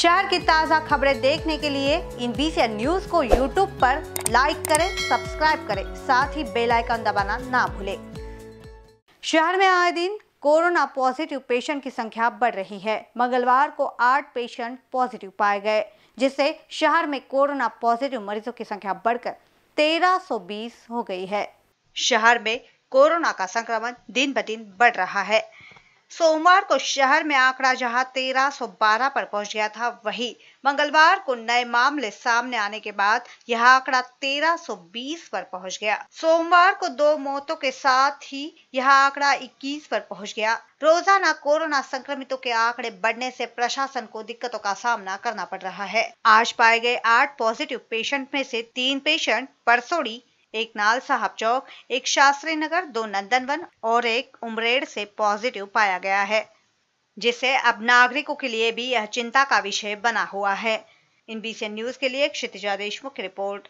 शहर की ताज़ा खबरें देखने के लिए इन बीसी न्यूज को यूट्यूब पर लाइक करें सब्सक्राइब करें साथ ही बेल आइकन दबाना ना भूलें शहर में आए दिन कोरोना पॉजिटिव पेशेंट की संख्या बढ़ रही है मंगलवार को आठ पेशेंट पॉजिटिव पाए गए जिससे शहर में कोरोना पॉजिटिव मरीजों की संख्या बढ़कर 1320 हो गई है शहर में कोरोना का संक्रमण दिन ब दिन बढ़ रहा है सोमवार को शहर में आंकड़ा जहां 1312 पर पहुंच गया था वही मंगलवार को नए मामले सामने आने के बाद यह आंकड़ा 1320 पर पहुंच गया सोमवार को दो मौतों के साथ ही यह आंकड़ा 21 पर पहुंच गया रोजाना कोरोना संक्रमितों के आंकड़े बढ़ने से प्रशासन को दिक्कतों का सामना करना पड़ रहा है आज पाए गए आठ पॉजिटिव पेशेंट में से तीन पेशेंट परसोड़ी एक नाल साहब चौक एक शास्त्री नगर दो नंदनवन और एक उमरेड से पॉजिटिव पाया गया है जिससे अब नागरिकों के लिए भी यह चिंता का विषय बना हुआ है इन बी न्यूज के लिए क्षितिजा देशमुख की रिपोर्ट